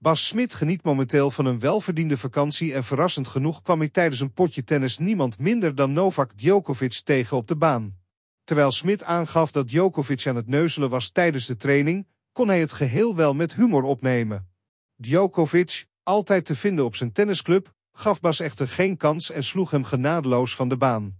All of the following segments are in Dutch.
Bas Smit geniet momenteel van een welverdiende vakantie en verrassend genoeg kwam hij tijdens een potje tennis niemand minder dan Novak Djokovic tegen op de baan. Terwijl Smit aangaf dat Djokovic aan het neuzelen was tijdens de training, kon hij het geheel wel met humor opnemen. Djokovic, altijd te vinden op zijn tennisclub, gaf Bas echter geen kans en sloeg hem genadeloos van de baan.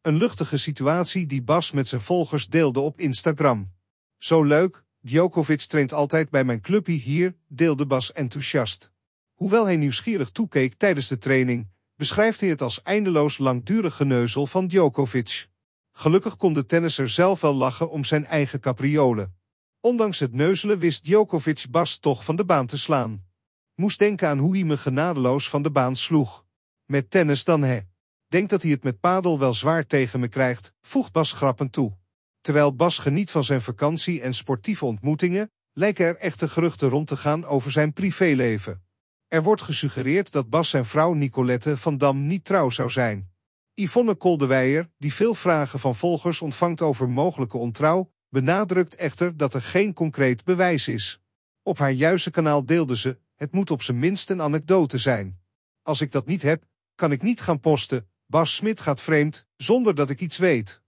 Een luchtige situatie die Bas met zijn volgers deelde op Instagram. Zo leuk, Djokovic traint altijd bij mijn clubje hier, deelde Bas enthousiast. Hoewel hij nieuwsgierig toekeek tijdens de training, beschrijft hij het als eindeloos langdurig geneuzel van Djokovic. Gelukkig kon de tennisser zelf wel lachen om zijn eigen capriolen. Ondanks het neuzelen wist Djokovic Bas toch van de baan te slaan. Moest denken aan hoe hij me genadeloos van de baan sloeg. Met tennis dan hè. Denk dat hij het met padel wel zwaar tegen me krijgt, voegt Bas grappend toe. Terwijl Bas geniet van zijn vakantie en sportieve ontmoetingen, lijken er echte geruchten rond te gaan over zijn privéleven. Er wordt gesuggereerd dat Bas zijn vrouw Nicolette van Dam niet trouw zou zijn. Yvonne Koldewijer, die veel vragen van volgers ontvangt over mogelijke ontrouw, benadrukt echter dat er geen concreet bewijs is. Op haar juiste kanaal deelde ze, het moet op zijn minst een anekdote zijn. Als ik dat niet heb, kan ik niet gaan posten, Bas Smit gaat vreemd, zonder dat ik iets weet.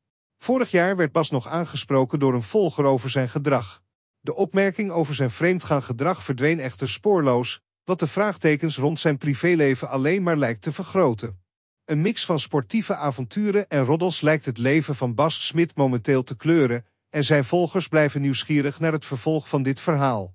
Vorig jaar werd Bas nog aangesproken door een volger over zijn gedrag. De opmerking over zijn vreemdgaan gedrag verdween echter spoorloos, wat de vraagtekens rond zijn privéleven alleen maar lijkt te vergroten. Een mix van sportieve avonturen en roddels lijkt het leven van Bas Smit momenteel te kleuren, en zijn volgers blijven nieuwsgierig naar het vervolg van dit verhaal.